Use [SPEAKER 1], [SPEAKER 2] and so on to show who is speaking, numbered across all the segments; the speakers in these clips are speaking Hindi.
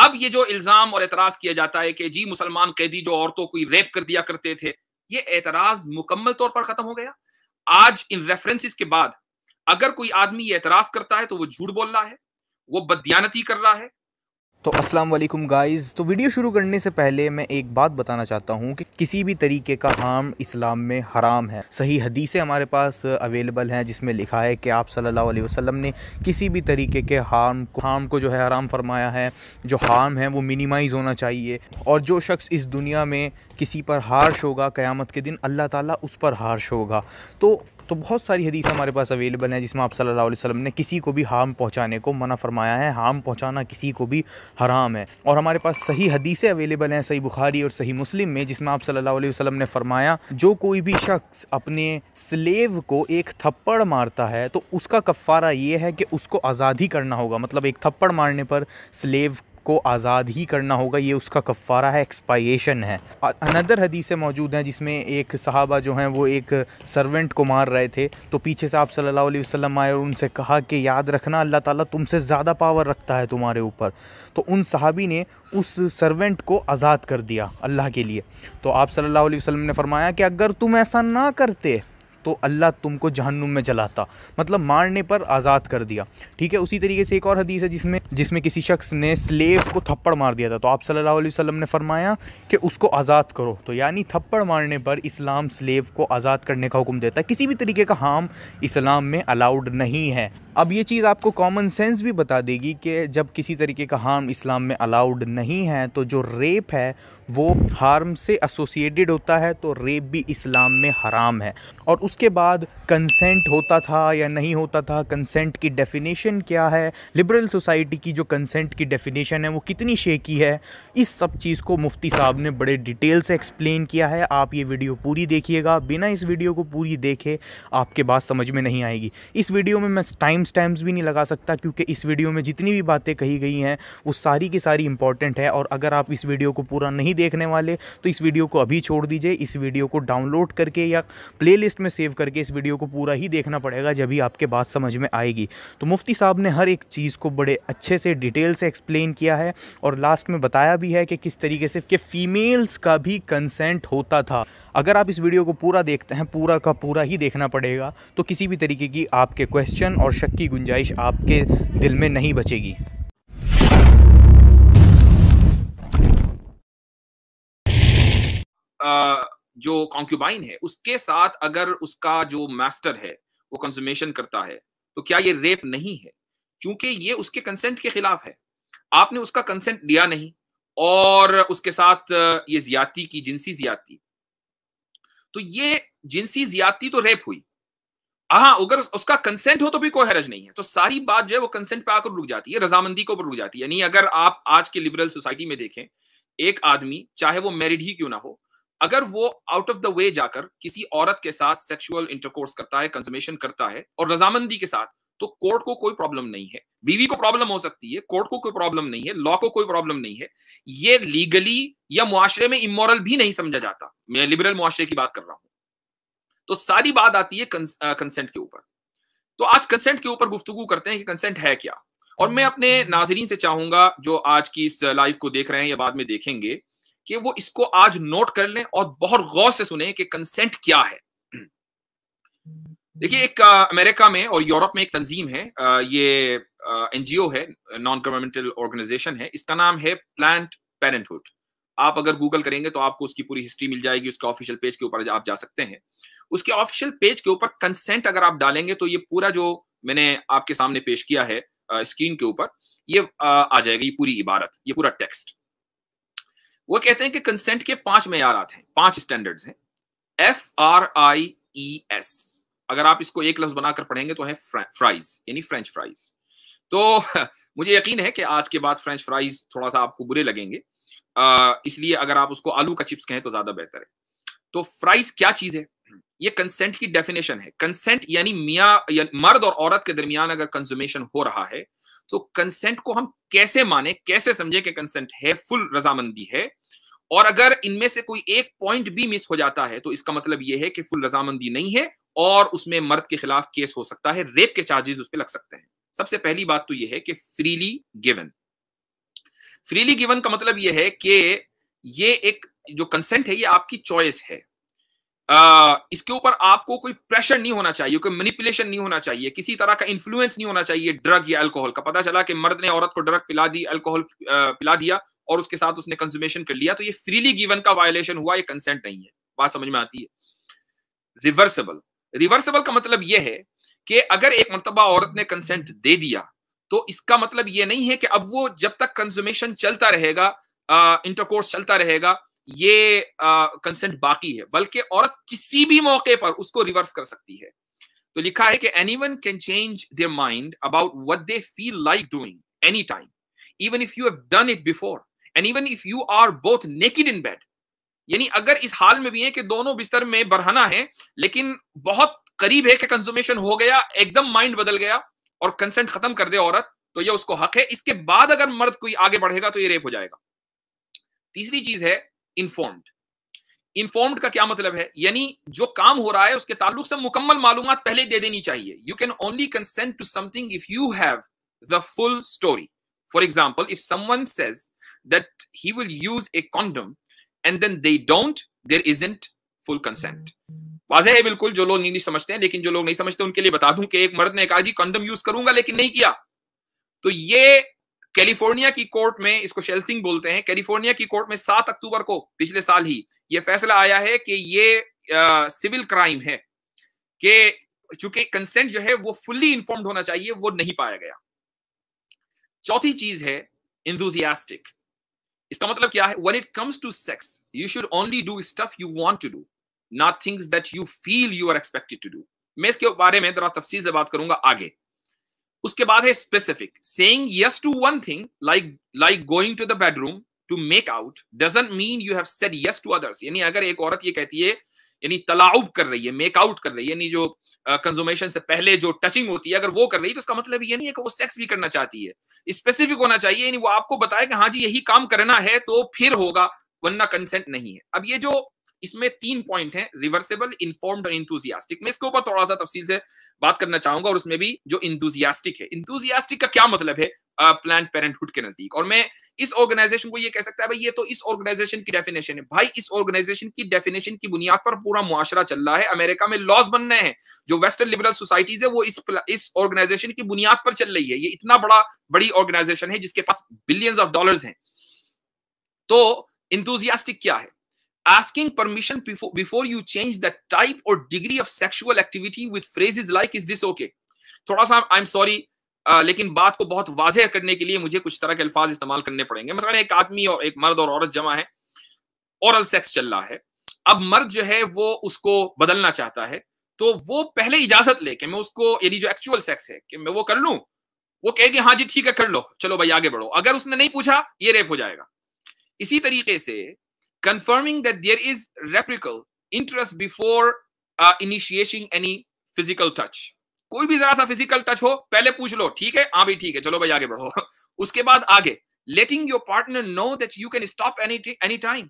[SPEAKER 1] अब ये जो इल्जाम और एतराज किया जाता है कि जी मुसलमान कैदी जो औरतों को रेप कर दिया करते थे ये एतराज मुकम्मल तौर पर खत्म हो गया आज इन रेफरेंसेस के बाद अगर कोई आदमी ये एतराज करता है तो वो झूठ बोल रहा है वो बदयानती कर रहा है
[SPEAKER 2] तो अस्सलाम वालेकुम गाइस तो वीडियो शुरू करने से पहले मैं एक बात बताना चाहता हूँ कि किसी भी तरीके का हार्म इस्लाम में हराम है सही हदीसें हमारे पास अवेलेबल हैं जिसमें लिखा है कि आप सल्लल्लाहु अलैहि वसल्लम ने किसी भी तरीके के हार्म को हार्म को जो है हराम फरमाया है जो हार्म है वो मिनिमाइज़ होना चाहिए और जो शख्स इस दुनिया में किसी पर हार्श होगा क़्यामत के दिन अल्लाह ताली उस पर हार्श होगा तो तो बहुत सारी हदीस हमारे पास अवेलेबल हैं जिसमें आप सल्लल्लाहु अलैहि वसल्लम ने किसी को भी हार्म पहुंचाने को मना फरमाया है हार्म पहुंचाना किसी को भी हराम है और हमारे पास सही हदीसें अवेलेबल हैं सही बुखारी और सही मुस्लिम में जिसमें आप सल्लल्लाहु अलैहि वसल्लम ने फरमाया जो कोई भी शख्स अपने स्लेव को एक थप्पड़ मारता है तो उसका कफ़ारा ये है कि उसको आज़ादी करना होगा मतलब एक थप्पड़ मारने पर स्लेव को आज़ाद ही करना होगा ये उसका कफ़ारा है एक्सपाइशन है अनदर हदीसें मौजूद हैं जिसमें एक सहाबा जो हैं वो एक सर्वेंट को मार रहे थे तो पीछे से आप सल्लल्लाहु अलैहि वसल्लम आए और उनसे कहा कि याद रखना अल्लाह ताला तुमसे ज़्यादा पावर रखता है तुम्हारे ऊपर तो उन सहाबी ने उस सर्वेंट को आज़ाद कर दिया अल्लाह के लिए तो आप सल्ला वसम ने फरमाया कि अगर तुम ऐसा ना करते तो अल्लाह तुमको जहन्नुम में जलाता मतलब मारने पर आज़ाद कर दिया ठीक है उसी तरीके से एक और हदीस है जिसमें जिसमें किसी शख्स ने स्लेव को थप्पड़ मार दिया था तो आप सल्लल्लाहु अलैहि वसल्लम ने फरमाया कि उसको आज़ाद करो तो यानी थप्पड़ मारने पर इस्लाम स्लेव को आज़ाद करने का हुक्म देता है किसी भी तरीके का हार्म इस्लाम में अलाउड नहीं है अब ये चीज़ आपको कॉमन सेंस भी बता देगी कि जब किसी तरीके का हार्म इस्लाम में अलाउड नहीं है तो जो रेप है वो हार्म से एसोसिएटेड होता है तो रेप भी इस्लाम में हराम है और उसके बाद कंसेंट होता था या नहीं होता था कंसेंट की डेफिनेशन क्या है लिबरल सोसाइटी की जो कंसेंट की डेफिनेशन है वो कितनी शेकी है इस सब चीज़ को मुफ्ती साहब ने बड़े डिटेल से एक्सप्लेन किया है आप ये वीडियो पूरी देखिएगा बिना इस वीडियो को पूरी देखे आपके बात समझ में नहीं आएगी इस वीडियो में मैं टाइम स्टैम्स भी नहीं लगा सकता क्योंकि इस वीडियो में जितनी भी बातें कही गई हैं वो सारी की सारी इंपॉर्टेंट है और अगर आप इस वीडियो को पूरा नहीं देखने वाले तो इस वीडियो को अभी छोड़ दीजिए इस वीडियो को डाउनलोड करके या प्ले में सेव करके इस वीडियो को पूरा ही देखना पड़ेगा जब भी आपके बात समझ में आएगी तो मुफ्ती साहब ने हर एक चीज़ को बड़े अच्छे से डिटेल से एक्सप्लेन किया है और लास्ट में बताया भी है कि किस तरीके से कि फीमेल्स का भी कंसेंट होता था अगर आप इस वीडियो को पूरा देखते हैं पूरा का पूरा ही देखना पड़ेगा तो किसी भी तरीके की आपके क्वेश्चन और शक की गुंजाइश आपके दिल में नहीं बचेगी
[SPEAKER 1] uh जो कॉन्क्यूबाइन है उसके साथ अगर उसका जो मास्टर है वो कंज्यूमेशन करता है तो क्या ये रेप नहीं है क्योंकि ये उसके कंसेंट के खिलाफ है आपने उसका कंसेंट दिया नहीं और उसके साथ ये ज्यादा की जिनसी ज्यादती तो ये जिनसी ज्यादती तो रेप हुई हाँ अगर उसका कंसेंट हो तो भी कोई हरज नहीं है तो सारी बात जो है वो कंसेंट पे आकर रुक जाती है रजामंदी के ऊपर रुक जाती है यानी अगर आप आज के लिबरल सोसाइटी में देखें एक आदमी चाहे वो मैरिड ही क्यों ना हो अगर वो आउट ऑफ द वे जाकर किसी औरत के साथ सेक्सुअल इंटरकोर्स करता है कंजमेशन करता है और रजामंदी के साथ तो कोर्ट को कोई प्रॉब्लम नहीं है बीवी को प्रॉब्लम हो सकती है कोर्ट को कोई प्रॉब्लम नहीं है लॉ को कोई प्रॉब्लम नहीं है ये लीगली या मुआशरे में इमोरल भी नहीं समझा जाता मैं लिबरल मुआशरे की बात कर रहा हूं तो सारी बात आती है कंस, आ, कंसेंट के ऊपर तो आज कंसेंट के ऊपर गुफ्तगु करते हैं कि कंसेंट है क्या और मैं अपने नाजरीन से चाहूंगा जो आज की इस लाइव को देख रहे हैं या बाद में देखेंगे कि वो इसको आज नोट कर लें और बहुत गौर से सुने कि कंसेंट क्या है देखिए एक अमेरिका में और यूरोप में एक तंजीम है ये एनजीओ है नॉन गवर्नमेंटल ऑर्गेनाइजेशन है इसका नाम है प्लांट पेरेंटहुड आप अगर गूगल करेंगे तो आपको उसकी पूरी हिस्ट्री मिल जाएगी उसके ऑफिशियल पेज के ऊपर आप जा सकते हैं उसके ऑफिशियल पेज के ऊपर कंसेंट अगर आप डालेंगे तो ये पूरा जो मैंने आपके सामने पेश किया है स्क्रीन के ऊपर ये आ जाएगा ये पूरी इबारत ये पूरा टेक्स्ट वो कहते हैं कि कंसेंट के पांच मैारात हैं पांच स्टैंडर्ड्स हैं F R I E S अगर आप इसको एक लफ्ज बनाकर पढ़ेंगे तो है फ्राइज यानी फ्रेंच फ्राइज तो मुझे यकीन है कि आज के बाद फ्रेंच फ्राइज थोड़ा सा आपको बुरे लगेंगे इसलिए अगर आप उसको आलू का चिप्स कहें तो ज्यादा बेहतर है तो फ्राइज क्या चीज है ये कंसेंट की डेफिनेशन है कंसेंट यानी मियाँ या मर्द और औरत के दरमियान अगर कंज्यूमेशन हो रहा है तो कंसेंट को हम कैसे माने कैसे समझे कि कंसेंट है फुल रजामंदी है और अगर इनमें से कोई एक पॉइंट भी मिस हो जाता है तो इसका मतलब यह है कि फुल रजामंदी नहीं है और उसमें मर्द के खिलाफ केस हो सकता है रेप के चार्जेस उस पर लग सकते हैं सबसे पहली बात तो यह है कि फ्रीली गिवन फ्रीली गिवन का मतलब यह है कि ये एक जो कंसेंट है ये आपकी चॉइस है इसके ऊपर आपको कोई प्रेशर नहीं होना चाहिए कोई मनीपुलेशन नहीं होना चाहिए किसी तरह का इन्फ्लुएंस नहीं होना चाहिए ड्रग या अल्कोहल का पता चला कि मर्द ने औरत को ड्रग पिला दी अल्कोहल पिला दिया और उसके साथ उसने कंज्यूमेशन कर लिया तो ये फ्रीली गिवन का वायोलेशन हुआ ये कंसेंट नहीं है बात समझ में आती है रिवर्सेबल रिवर्सेबल का मतलब यह है कि अगर एक मरतबा औरत ने कंसेंट दे दिया तो इसका मतलब ये नहीं है कि अब वो जब तक कंज्यूमेशन चलता रहेगा इंटरकोर्स चलता रहेगा ये कंसेंट बाकी है बल्कि औरत किसी भी मौके पर उसको रिवर्स कर सकती है तो लिखा है कि anyone can change their mind about what they feel like doing any time even if you have done it before and even if you are both naked in bed यानी अगर इस हाल में भी है कि दोनों बिस्तर में बरहना है लेकिन बहुत करीब है कि कंजुमेशन हो गया एकदम माइंड बदल गया और कंसेंट खत्म कर दे औरत तो यह उसको हक है इसके बाद अगर मर्द कोई आगे बढ़ेगा तो ये रेप हो जाएगा तीसरी चीज है इन्फॉर्म्ड इन्फॉर्म्ड का क्या मतलब है यानी जो काम हो रहा है उसके ताल्लुक से मुकम्मल मालूम पहले दे देनी चाहिए you can only consent to something if you have the full story for example if someone says that he will use a condom and then they don't there isn't full consent वाजह है बिल्कुल जो लोग इंग्लिश समझते हैं लेकिन जो लोग नहीं समझते उनके लिए बता दूं कि एक मर्द ने कहा जी कॉन्डम यूज करूंगा लेकिन नहीं किया तो ये कैलिफोर्निया की कोर्ट में इसको शेल्फिंग बोलते हैं कैलिफोर्निया की कोर्ट में सात अक्टूबर को पिछले साल ही ये फैसला आया है कि ये सिविल क्राइम है कि चूंकि कंसेंट जो है वो फुल्ली इंफॉर्म्ड होना चाहिए वो नहीं पाया गया चौथी चीज है इंथुजियास्टिक इसका मतलब क्या है when it comes to sex you should only do stuff you want to do not things that you feel you are expected to do मैं इसके बारे में जरा तफसील से बात करूंगा आगे उसके बाद है specific saying yes to one thing like like going to the bedroom to make out doesn't mean you have said yes to others यानी अगर एक औरत ये कहती है यानी तलाउब कर रही है मेक आउट कर रही है यानी जो कंजोमेशन uh, से पहले जो टचिंग होती है अगर वो कर रही है तो उसका मतलब ये नहीं है कि वो सेक्स भी करना चाहती है स्पेसिफिक होना चाहिए यानी वो आपको बताए कि हाँ जी यही काम करना है तो फिर होगा वरना कंसेंट नहीं है अब ये जो इसमें तीन पॉइंट हैं रिवर्सेबल इन्फॉर्म्ड और इंथुजियास्टिक मैं इसके ऊपर थोड़ा सा तफसील से बात करना चाहूंगा और उसमें भी जो इंथुजियास्टिक है इंथुजियास्टिक का क्या मतलब है प्लान पेरेंटहुड के नजदीक और मैं इस ऑर्गेनाइजेशन को ये कह सकता है भाई ये तो इस ऑर्गेनाइजेशन की डेफिनेशन है भाई इस ऑर्गेनाइजेशन की डेफिनेशन की बुनियाद पर पूरा मुआशरा चल रहा है अमेरिका में लॉज बन रहे हैं जो वेस्टर्न लिबरल सोसाइटीज है वो इस इस ऑर्गेनाइजेशन की बुनियाद पर चल रही है ये इतना बड़ा बड़ी ऑर्गेनाइजेशन है जिसके पास बिलियंस ऑफ डॉलर्स हैं तो इंथुजियास्टिक क्या है asking permission before, before you change the type or degree of sexual activity with phrases like is this okay थोड़ा सा आई एम लेकिन बात को बहुत वाजह करने के लिए मुझे कुछ तरह के अल्फाज इस्तेमाल करने पड़ेंगे मसला एक आदमी और एक मर्द और औरत जमा है औरल सेक्स चल रहा है अब मर्द जो है वो उसको बदलना चाहता है तो वो पहले इजाजत लेके मैं उसको यानी जो एक्चुअल सेक्स है कि मैं वो कर लूं वो कहेगी हाँ जी ठीक है कर लो चलो भाई आगे बढ़ो अगर उसने नहीं पूछा ये रेप हो जाएगा इसी तरीके से confirming that there is reciprocal interest before uh, initiating any physical touch कोई भी जरा सा फिजिकल टच हो पहले पूछ लो ठीक है हाँ भाई ठीक है चलो भाई आगे बढ़ो उसके बाद आगे letting your partner know that you can stop any any time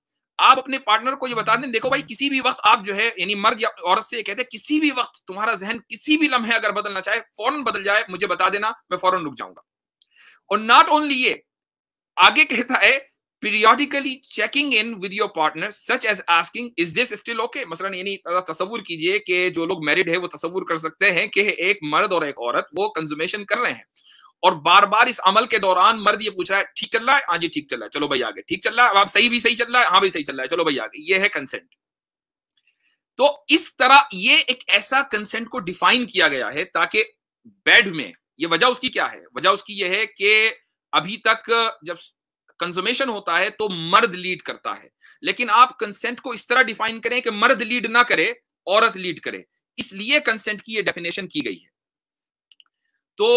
[SPEAKER 1] आप अपने पार्टनर को ये बता दें देखो भाई किसी भी वक्त आप जो है यानी मर्द या औरत से कहते हैं किसी भी वक्त तुम्हारा जहन किसी भी लम्हे अगर बदलना चाहे फौरन बदल जाए मुझे बता देना मैं फौरन रुक जाऊंगा और नॉट ओनली ये आगे कहता है periodically checking in with your partner such as asking is this still okay मसलन यानी तस्वुर कीजिए कि जो लोग मैरिड है वो तस्वुर कर सकते हैं कि एक मर्द और एक औरत वो कंज्यूमेशन कर रहे हैं और बार बार इस अमल के दौरान मर्द ये पूछ रहा है ठीक चल रहा है हाँ जी ठीक चल रहा है चलो भाई आगे ठीक चल रहा है अब आप सही भी सही चल रहा है हाँ भाई सही चल रहा है चलो भाई आगे ये है कंसेंट तो इस तरह ये एक ऐसा कंसेंट को डिफाइन किया गया है ताकि बेड में ये वजह उसकी क्या है वजह उसकी यह है कि अभी तक जब कंजुमेशन होता है तो मर्द लीड करता है लेकिन आप कंसेंट को इस तरह डिफाइन करें कि मर्द लीड ना करे औरत लीड करे इसलिए कंसेंट की ये डेफिनेशन की गई है तो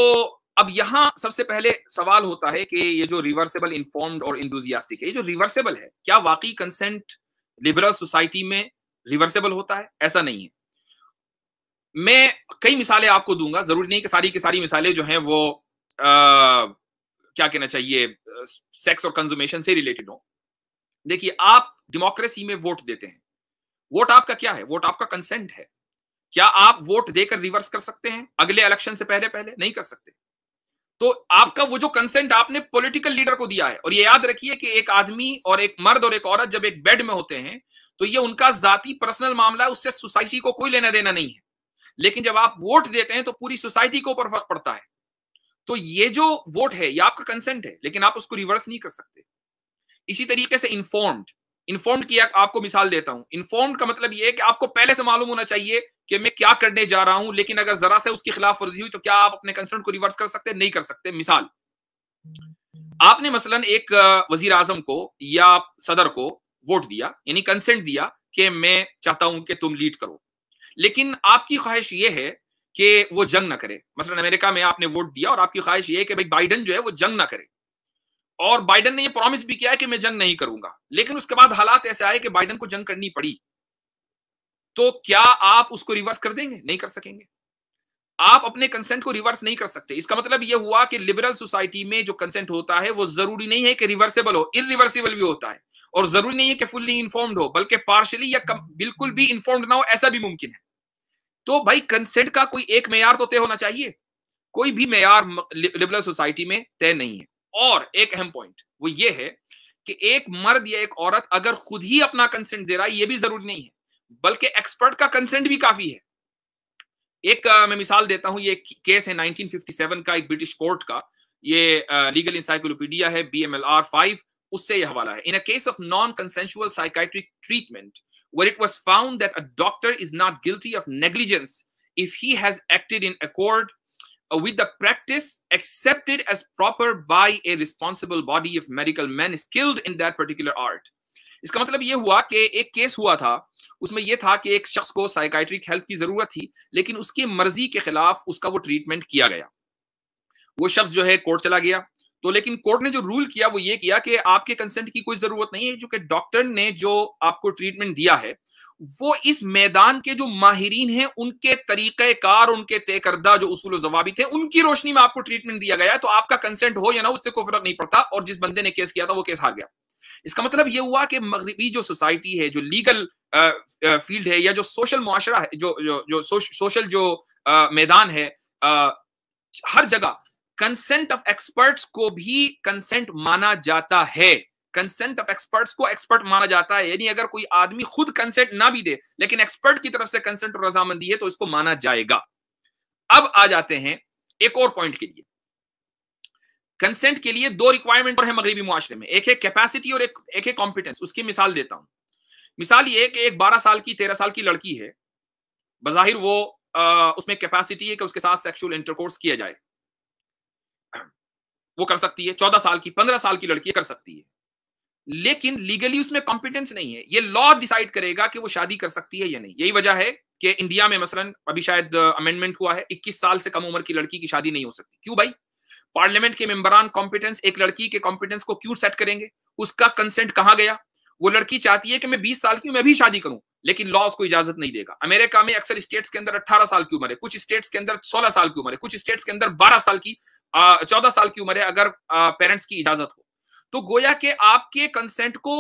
[SPEAKER 1] अब यहां सबसे पहले सवाल होता है कि ये जो रिवर्सेबल इन्फॉर्म्ड और इंडोजियास्टिक है ये जो रिवर्सेबल है क्या वाकई कंसेंट लिबरल सोसाइटी में रिवर्सेबल होता है ऐसा नहीं है मैं कई मिसालें आपको दूंगा जरूरी नहीं कि सारी की सारी मिसालें जो हैं वो आ, क्या कहना चाहिए सेक्स और कंज्यूमेशन से रिलेटेड हो देखिए आप डेमोक्रेसी में वोट देते हैं वोट आपका क्या है वोट आपका कंसेंट है क्या आप वोट देकर रिवर्स कर सकते हैं अगले इलेक्शन से पहले पहले नहीं कर सकते तो आपका वो जो कंसेंट आपने पॉलिटिकल लीडर को दिया है और ये याद रखिए कि एक आदमी और एक मर्द और एक औरत जब एक बेड में होते हैं तो ये उनका जाति पर्सनल मामला है उससे सोसाइटी को कोई लेना देना नहीं है लेकिन जब आप वोट देते हैं तो पूरी सोसाइटी के ऊपर फर्क पड़ता है तो ये जो वोट है ये आपका कंसेंट है लेकिन आप उसको रिवर्स नहीं कर सकते इसी तरीके से इन्फॉर्म्ड इन्फॉर्म्ड की आपको मिसाल देता हूं इन्फॉर्म्ड का मतलब यह है कि आपको पहले से मालूम होना चाहिए कि मैं क्या करने जा रहा हूं लेकिन अगर जरा से उसकी खिलाफ वर्जी हुई तो क्या आप अपने कंसर्न को रिवर्स कर सकते नहीं कर सकते मिसाल आपने मसलन एक वजीर आजम को या सदर को वोट दिया यानी कंसेंट दिया कि मैं चाहता हूं कि तुम लीड करो लेकिन आपकी ख्वाहिश यह है कि वो जंग ना करे मसलन अमेरिका में आपने वोट दिया और आपकी ख्वाहिश ये है कि भाई बाइडन जो है वो जंग ना करे और बाइडन ने ये प्रॉमिस भी किया है कि मैं जंग नहीं करूंगा लेकिन उसके बाद हालात ऐसे आए कि बाइडन को जंग करनी पड़ी तो क्या आप उसको रिवर्स कर देंगे नहीं कर सकेंगे आप अपने कंसेंट को रिवर्स नहीं कर सकते इसका मतलब यह हुआ कि लिबरल सोसाइटी में जो कंसेंट होता है वो जरूरी नहीं है कि रिवर्सेबल हो रिवर्सिबल भी होता है और जरूरी नहीं है कि फुल्ली इन्फॉर्म्ड हो बल्कि पार्शली या बिल्कुल भी इन्फॉर्म्ड ना हो ऐसा भी मुमकिन है तो भाई कंसेंट का कोई एक मैार तो तय होना चाहिए कोई भी मैार लिबरल सोसाइटी में तय नहीं है और एक अहम पॉइंट वो ये है कि एक मर्द या एक औरत अगर खुद ही अपना कंसेंट दे रहा है ये भी जरूरी नहीं है बल्कि एक्सपर्ट का कंसेंट भी काफी है एक आ, मैं मिसाल देता हूं ये केस है 1957 का एक ब्रिटिश कोर्ट का ये लीगल इंसाइक्लोपीडिया है B M L R five उससे यह हवाला है in a case of non consensual psychiatric treatment where it was found that a doctor is not guilty of negligence if he has acted in accord with the practice accepted as proper by a responsible body of medical men skilled in that particular art. इसका मतलब ये हुआ कि एक केस हुआ था उसमें यह था कि एक शख्स को साइकाइट्रिक हेल्प की जरूरत थी लेकिन उसकी मर्जी के खिलाफ उसका वो ट्रीटमेंट किया गया वो शख्स जो है कोर्ट चला गया तो लेकिन कोर्ट ने जो रूल किया वो ये किया कि आपके कंसेंट की कोई जरूरत नहीं है क्योंकि डॉक्टर ने जो आपको ट्रीटमेंट दिया है वो इस मैदान के जो माहरीन हैं उनके तरीक़ार उनके तय करदा जो उसूल जवाबी थे उनकी रोशनी में आपको ट्रीटमेंट दिया गया है तो आपका कंसेंट हो या ना उससे कोई फर्क नहीं पड़ता और जिस बंदे ने केस किया था वो केस हार गया इसका मतलब ये हुआ कि मगरबी जो सोसाइटी है जो लीगल फील्ड है या जो सोशल मुआरा है जो जो जो सोशल जो मैदान है आ, हर जगह कंसेंट ऑफ एक्सपर्ट्स को भी कंसेंट माना जाता है कंसेंट ऑफ एक्सपर्ट्स को एक्सपर्ट माना जाता है यानी अगर कोई आदमी खुद कंसेंट ना भी दे लेकिन एक्सपर्ट की तरफ से कंसेंट और रजामंदी है तो इसको माना जाएगा अब आ जाते हैं एक और पॉइंट के लिए कंसेंट के लिए दो रिक्वायरमेंट और है मगरबी मुआरे में एक है कैपेसिटी और एक एक है कॉम्पिटेंस उसकी मिसाल देता हूं मिसाल ये कि एक 12 साल की 13 साल की लड़की है बज़ाहिर वो आ, उसमें कैपेसिटी है कि उसके साथ सेक्सुअल इंटरकोर्स किया जाए वो कर सकती है चौदह साल की पंद्रह साल की लड़की कर सकती है लेकिन लीगली उसमें कॉम्पिटेंस नहीं है ये लॉ डिसाइड करेगा कि वो शादी कर सकती है या नहीं यही वजह है कि इंडिया में मसलन अभी शायद अमेंडमेंट uh, हुआ है 21 साल से कम उम्र की लड़की की शादी नहीं हो सकती क्यों भाई पार्लियामेंट के मेंबरान कॉम्पिटेंस एक लड़की के कॉम्पिटेंस को क्यों सेट करेंगे उसका कंसेंट कहां गया वो लड़की चाहती है कि मैं बीस साल की मैं भी शादी करूं लेकिन लॉस को इजाजत नहीं देगा अमेरिका में अक्सर स्टेट्स के अंदर 18 साल की उम्र है कुछ स्टेट्स के अंदर 16 साल की उम्र है कुछ स्टेट्स के अंदर 12 साल की चौदह साल की उम्र है अगर पेरेंट्स की इजाजत हो तो गोया के आपके कंसेंट को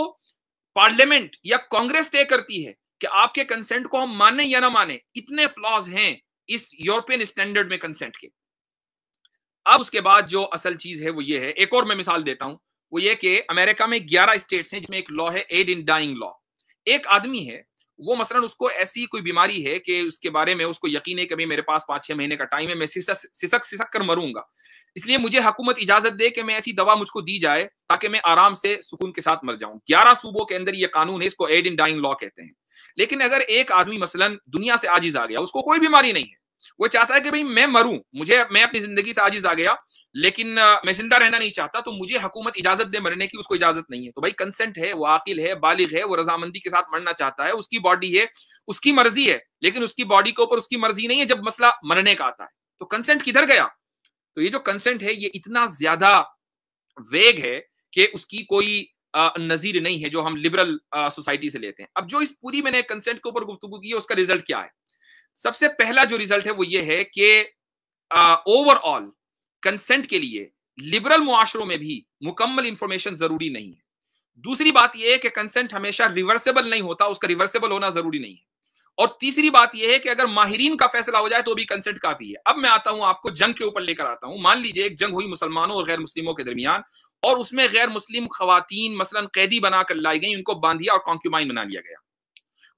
[SPEAKER 1] पार्लियामेंट या कांग्रेस तय करती है कि आपके कंसेंट को हम माने या ना माने इतने फ्लॉज हैं इस यूरोपियन स्टैंडर्ड में कंसेंट के अब उसके बाद जो असल चीज है वो ये है एक और मैं मिसाल देता हूं वो ये कि अमेरिका में 11 स्टेट्स हैं जिसमें एक लॉ है एड इन डाइंग लॉ एक आदमी है वो मसलन उसको ऐसी कोई बीमारी है कि उसके बारे में उसको यकीन है कि भाई मेरे पास पाँच छह महीने का टाइम है मैं सिसक सिसक सिसक कर मरूंगा इसलिए मुझे हुकूमत इजाजत दे कि मैं ऐसी दवा मुझको दी जाए ताकि मैं आराम से सुकून के साथ मर जाऊं ग्यारह सूबों के अंदर ये कानून है इसको एड इन डाइंग लॉ कहते हैं लेकिन अगर एक आदमी मसलन दुनिया से आजिज आ गया उसको कोई बीमारी नहीं है वो चाहता है कि भाई मैं मरूं मुझे मैं अपनी जिंदगी से आजिज आ गया लेकिन मैं जिंदा रहना नहीं चाहता तो मुझे हुकूमत इजाजत दे मरने की उसको इजाजत नहीं है तो भाई कंसेंट है वो आकिल है बालिग है वो रजामंदी के साथ मरना चाहता है उसकी बॉडी है उसकी मर्जी है लेकिन उसकी बॉडी के ऊपर उसकी मर्जी नहीं है जब मसला मरने का आता है तो कंसेंट किधर गया तो ये जो कंसेंट है ये इतना ज्यादा वेग है कि उसकी कोई नजीर नहीं है जो हम लिबरल सोसाइटी से लेते हैं अब जो इस पूरी मैंने कंसेंट के ऊपर गुफ्तु की है उसका रिजल्ट क्या है सबसे पहला जो रिजल्ट है वो ये है कि ओवरऑल कंसेंट के लिए लिबरल मुआशरों में भी मुकम्मल इंफॉर्मेशन जरूरी नहीं है दूसरी बात यह है कि कंसेंट हमेशा रिवर्सेबल नहीं होता उसका रिवर्सेबल होना जरूरी नहीं है और तीसरी बात यह है कि अगर माहरीन का फैसला हो जाए तो भी कंसेंट काफी है अब मैं आता हूं आपको जंग के ऊपर लेकर आता हूं मान लीजिए एक जंग हुई मुसलमानों और गैर मुस्लिमों के दरमियान और उसमें गैर मुस्लिम खातन मसलन कैदी बनाकर लाई गई उनको बांधिया और कॉन्क्यूमाइन बना लिया गया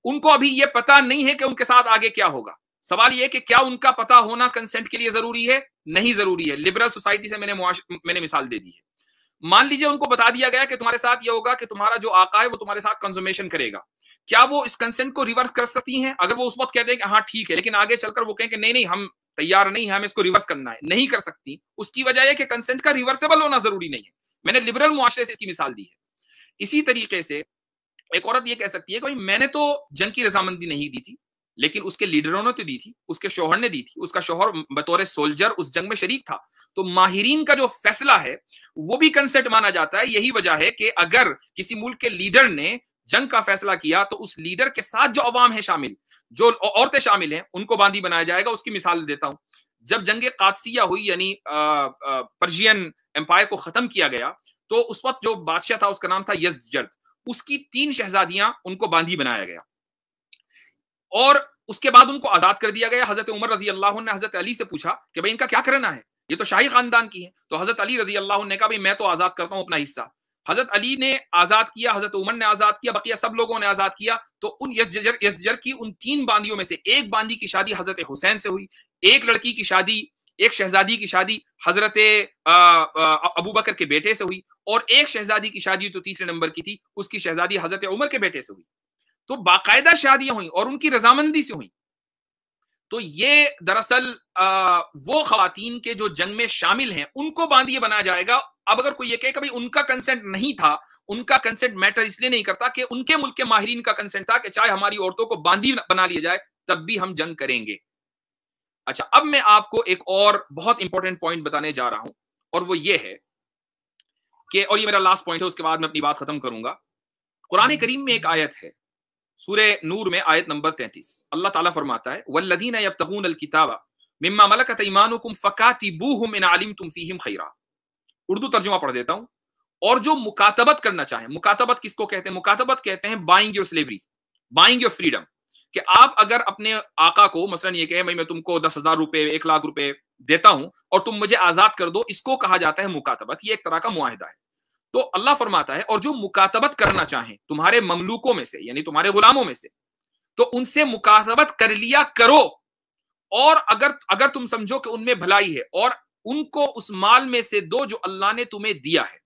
[SPEAKER 1] उनको अभी यह पता नहीं है कि उनके साथ आगे क्या होगा सवाल यह कि क्या उनका पता होना कंसेंट के लिए जरूरी है नहीं जरूरी है लिबरल सोसाइटी से मैंने मैंने मिसाल दे दी है मान लीजिए उनको बता दिया गया कि तुम्हारे साथ यह होगा कि तुम्हारा जो आका है वो तुम्हारे साथ कंजुमेशन करेगा क्या वो इस कंसेंट को रिवर्स कर सकती हैं अगर वो उस वक्त कहते हैं कि हाँ ठीक है लेकिन आगे चलकर वो कहें कि नहीं नहीं हम तैयार नहीं है हमें इसको रिवर्स करना है नहीं कर सकती उसकी वजह यह कि कंसेंट का रिवर्सेबल होना जरूरी नहीं है मैंने लिबरल मुआशरे से इसकी मिसाल दी है इसी तरीके से एक औरत ये कह सकती है कि भाई मैंने तो जंग की रजामंदी नहीं दी थी लेकिन उसके लीडरों ने तो दी थी उसके शोहर ने दी थी उसका शोहर बतौर सोल्जर उस जंग में शरीक था तो माहरीन का जो फैसला है वो भी कंसेप्ट माना जाता है यही वजह है कि अगर किसी मुल्क के लीडर ने जंग का फैसला किया तो उस लीडर के साथ जो अवाम है शामिल जो औरतें शामिल हैं उनको बांधी बनाया जाएगा उसकी मिसाल देता हूं जब जंग कादसिया हुई यानी पर्शियन एम्पायर को खत्म किया गया तो उस वक्त जो बादशाह था उसका नाम था यजर्द उसकी तीन शहजादियां उनको बांधी बनाया गया और उसके बाद उनको आजाद कर दिया गया हजरत उमर रजी अल्लाह ने हजरत अली से पूछा कि भाई इनका क्या करना है ये तो शाही खानदान की है तो हजरत अली रजी अल्लाह ने कहा भाई मैं तो आजाद करता हूं अपना हिस्सा हजरत अली ने आजाद किया हजरत उमर ने आजाद किया बकिया सब लोगों ने आजाद किया तो उन यसजर की उन तीन बांदियों में से एक बांदी की शादी हजरत हुसैन से हुई एक लड़की की शादी एक शहजादी की शादी हजरत अबू बकर के बेटे से हुई और एक शहजादी की शादी जो तीसरे नंबर की थी उसकी शहजादी हजरत उमर के बेटे से हुई तो बाकायदा शादियां हुई और उनकी रजामंदी से हुई तो ये दरअसल वो खातन के जो जंग में शामिल हैं उनको बांधिए बनाया जाएगा अब अगर कोई ये कहे कभी उनका कंसेंट नहीं था उनका कंसेंट मैटर इसलिए नहीं करता कि उनके मुल्क के माहरीन का कंसेंट था कि चाहे हमारी औरतों को बांधी बना लिया जाए तब भी हम जंग करेंगे अच्छा अब मैं आपको एक और बहुत इंपॉर्टेंट पॉइंट बताने जा रहा हूं और वो ये है कि और ये मेरा लास्ट पॉइंट है उसके बाद मैं अपनी बात खत्म करूंगा कुरान हम्म। करीम में एक आयत है सूर्य नूर में आयत नंबर तैंतीस अल्लाह ताला फरमाता है वल्लदीन अल किताबा मिम्मा मलकत ईमानुकुम फकातिबूहुम इन आलिम तुम फीहिम खैरा उर्दू तर्जुमा पढ़ देता हूँ और जो मुकातबत करना चाहे मुकातबत किसको कहते हैं मुकातबत कहते हैं buying your slavery buying your freedom कि आप अगर अपने आका को मसलन ये कहे भाई मैं तुमको दस हजार रुपए एक लाख रुपए देता हूं और तुम मुझे आजाद कर दो इसको कहा जाता है मुकातबत ये एक तरह का मुआहदा है तो अल्लाह फरमाता है और जो मुकातबत करना चाहें तुम्हारे ममलूकों में से यानी तुम्हारे गुलामों में से तो उनसे मुकातबत कर लिया करो और अगर अगर तुम समझो कि उनमें भलाई है और उनको उस माल में से दो जो अल्लाह ने तुम्हें दिया है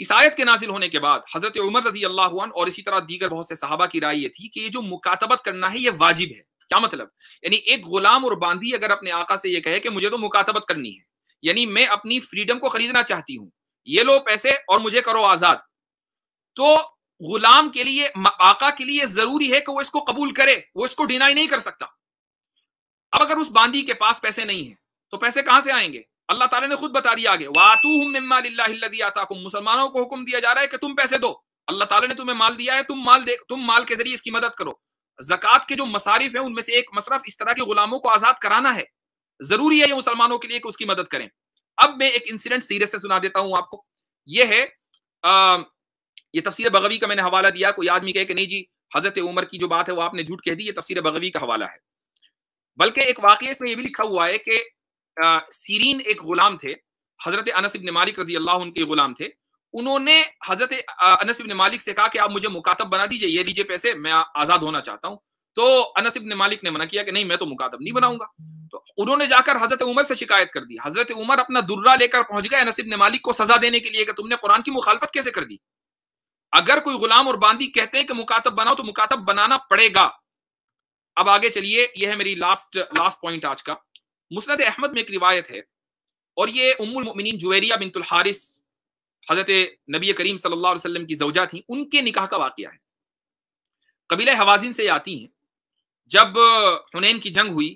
[SPEAKER 1] इस आयत के नाजिल होने के बाद हजरत उमर रजी अल्लाह और इसी तरह दीगर बहुत से सहाबा की राय ये थी कि ये जो मुकातबत करना है ये वाजिब है क्या मतलब यानी एक गुलाम और बांदी अगर अपने आका से ये कहे कि मुझे तो मुकातबत करनी है यानी मैं अपनी फ्रीडम को खरीदना चाहती हूँ ये लो पैसे और मुझे करो आजाद तो गुलाम के लिए आका के लिए जरूरी है कि वो इसको कबूल करे वो इसको डिनाई नहीं कर सकता अब अगर उस बांदी के पास पैसे नहीं है तो पैसे कहां से आएंगे अल्लाह ताला ने खुद बता दिया आगे वातू आताकुम मुसलमानों को हुक्म दिया जा रहा है कि तुम पैसे दो अल्लाह ताला ने तुम्हें माल दिया है तुम माल दे तुम माल के जरिए इसकी मदद करो जक़ात के जो मसारिफ हैं उनमें से एक मसरफ इस तरह के गुलामों को आज़ाद कराना है ज़रूरी है ये मुसलमानों के लिए कि उसकी मदद करें अब मैं एक इंसिडेंट सीरियस से सुना देता हूँ आपको ये है आ, ये तफसीर बगवी का मैंने हवाला दिया कोई आदमी कहे कि नहीं जी हज़रत उमर की जो बात है वो आपने झूठ कह दी ये तफसीर बगवी का हवाला है बल्कि एक वाकई इसमें यह भी लिखा हुआ है कि सीरीन एक गुलाम थे हजरत अनस इब्न मालिक रजी अल्लाह उनके गुलाम थे उन्होंने हजरत अनस इब्न मालिक से कहा कि आप मुझे मुकातब बना दीजिए ये लीजिए पैसे मैं आज़ाद होना चाहता हूँ तो अनस इब्न मालिक ने मना किया कि नहीं मैं तो मुकातब नहीं बनाऊंगा तो उन्होंने जाकर हजरत उमर से शिकायत कर दी हजरत उमर अपना दुर्रा लेकर पहुंच गए अनस इब्न मालिक को सजा देने के लिए कि तुमने कुरान की मुखालफत कैसे कर दी अगर कोई गुलाम और बांदी कहते हैं कि मुकातब बनाओ तो मुकातब बनाना पड़ेगा अब आगे चलिए यह है मेरी लास्ट लास्ट पॉइंट आज का मुस्द अहमद में एक रिवायत है और ये उम्मिन जुवेरिया बिनतुल हारिस हज़रत नबी करीम सल्लल्लाहु अलैहि वसल्लम की जवजा थी उनके निकाह का वाक़ है कबीले हवाजिन से आती हैं जब हुनैन की जंग हुई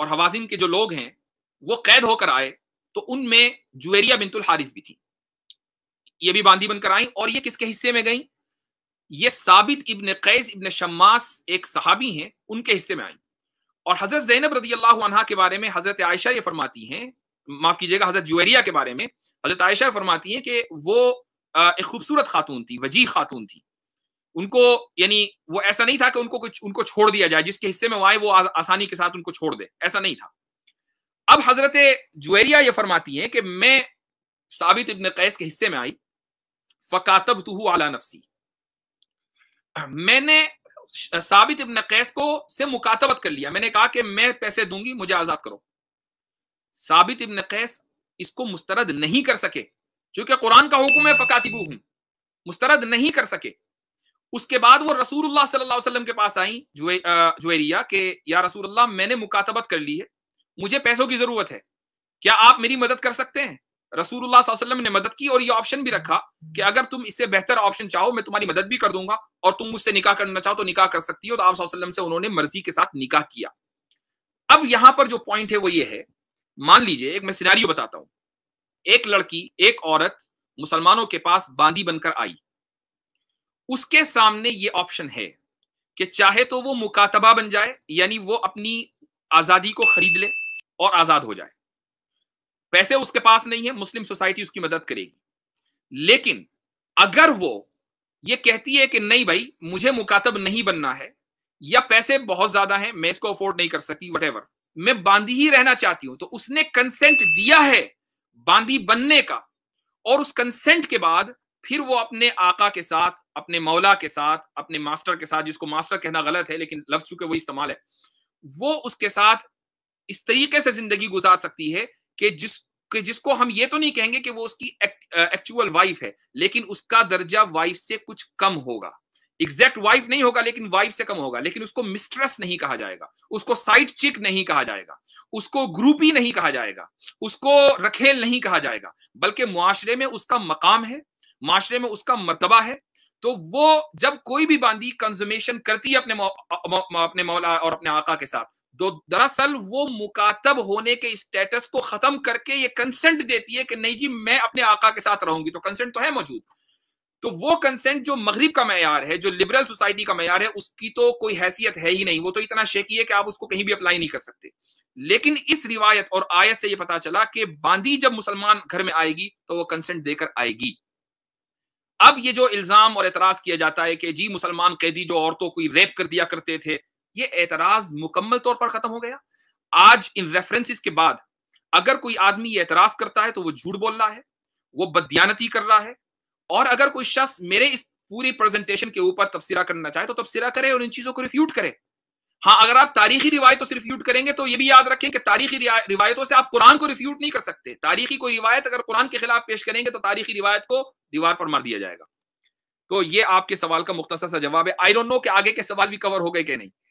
[SPEAKER 1] और हवाजिन के जो लोग हैं वो कैद होकर आए तो उनमें जुवेरिया बिनतुल हारिस भी थी ये भी बांदी बनकर आई और ये किसके हिस्से में गई ये साबित इब्न कैस इब्न शम्मास एक सहाबी हैं उनके हिस्से में आई और हजरत जैनब रजी अल्लाह के बारे में हजरत आयशा ये फरमाती हैं माफ कीजिएगा हजरत जुएरिया के बारे में हजरत आयशा फरमाती हैं कि वो एक खूबसूरत खातून थी वजी खातून थी उनको यानी वो ऐसा नहीं था कि उनको कुछ उनको छोड़ दिया जाए जिसके हिस्से में वो आए वो आसानी के साथ उनको छोड़ दे ऐसा नहीं था अब हजरत जुएरिया ये फरमाती हैं कि मैं साबित इबन कैस के हिस्से में आई फ़कातब तुहु आला नफसी मैंने साबित इबन कैस को से मुकातबत कर लिया मैंने कहा कि मैं पैसे दूंगी मुझे आजाद करो साबित इबन कैस इसको मुस्तरद नहीं कर सके क्योंकि कुरान का हुक्म है फकातिबू हूं मुस्तरद नहीं कर सके उसके बाद वो रसूलुल्लाह सल्लल्लाहु अलैहि वसल्लम के पास आई जुए, जुएरिया के या रसूलुल्लाह मैंने मुकातबत कर ली है मुझे पैसों की जरूरत है क्या आप मेरी मदद कर सकते हैं रसूलुल्लाह वसल्लम ने मदद की और ये ऑप्शन भी रखा कि अगर तुम इससे बेहतर ऑप्शन चाहो मैं तुम्हारी मदद भी कर दूंगा और तुम मुझसे निकाह करना चाहो तो निकाह कर सकती हो तो आप वसल्लम से उन्होंने मर्जी के साथ निकाह किया अब यहां पर जो पॉइंट है वो ये है मान लीजिए एक मैं सिनारियो बताता हूं एक लड़की एक औरत मुसलमानों के पास बांदी बनकर आई उसके सामने ये ऑप्शन है कि चाहे तो वो मुकातबा बन जाए यानी वो अपनी आजादी को खरीद ले और आजाद हो जाए पैसे उसके पास नहीं है मुस्लिम सोसाइटी उसकी मदद करेगी लेकिन अगर वो ये कहती है कि नहीं भाई मुझे मुकातब नहीं बनना है या पैसे बहुत ज्यादा हैं मैं इसको अफोर्ड नहीं कर सकी वट मैं बांदी ही रहना चाहती हूं तो उसने कंसेंट दिया है बांदी बनने का और उस कंसेंट के बाद फिर वो अपने आका के साथ अपने मौला के साथ अपने मास्टर के साथ जिसको मास्टर कहना गलत है लेकिन लफ्ज चूंकि वो इस्तेमाल है वो उसके साथ इस तरीके से जिंदगी गुजार सकती है कि जिस कि जिसको हम ये तो नहीं कहेंगे कि वो उसकी एक्चुअल वाइफ है लेकिन उसका दर्जा वाइफ से कुछ कम होगा एग्जैक्ट वाइफ नहीं होगा लेकिन वाइफ से कम होगा लेकिन उसको मिस्ट्रेस नहीं कहा जाएगा उसको साइड चिक नहीं कहा जाएगा उसको ग्रुपी नहीं कहा जाएगा उसको रखेल नहीं कहा जाएगा बल्कि मुआशरे में उसका मकाम है माशरे में उसका मरतबा है तो वो जब कोई भी बांदी कंजुमेशन करती है अपने मौ, अपने मौला और अपने आका के साथ दरअसल वो मुकातब होने के स्टेटस को खत्म करके ये कंसेंट देती है कि नहीं जी मैं अपने आका के साथ रहूंगी तो कंसेंट तो है मौजूद तो वो कंसेंट जो मगरब का मैार है जो लिबरल सोसाइटी का मैार है उसकी तो कोई हैसियत है ही नहीं वो तो इतना शेकी है कि आप उसको कहीं भी अप्लाई नहीं कर सकते लेकिन इस रिवायत और आयत से ये पता चला कि बांदी जब मुसलमान घर में आएगी तो वो कंसेंट देकर आएगी अब ये जो इल्जाम और एतराज किया जाता है कि जी मुसलमान कैदी जो औरतों को रेप कर दिया करते थे ये एतराज मुकम्मल तौर पर खत्म हो गया आज इन रेफरेंसेस के बाद अगर कोई आदमी ये एतराज करता है तो वो झूठ बोल रहा है वो बदयानती कर रहा है और अगर कोई शख्स मेरे इस पूरी प्रेजेंटेशन के ऊपर तबसरा करना चाहे तो तबसरा करे और इन चीजों को रिफ्यूट करे हाँ अगर आप तारीखी रिवायतों से रिफ्यूट करेंगे तो ये भी याद रखें कि तारीखी रिवायतों से आप कुरान को रिफ्यूट नहीं कर सकते तारीखी कोई रिवायत अगर कुरान के खिलाफ पेश करेंगे तो तारीखी रिवायत को दीवार पर मार दिया जाएगा तो ये आपके सवाल का मुख्तर सा जवाब है आई डोंट नो कि आगे के सवाल भी कवर हो गए कि नहीं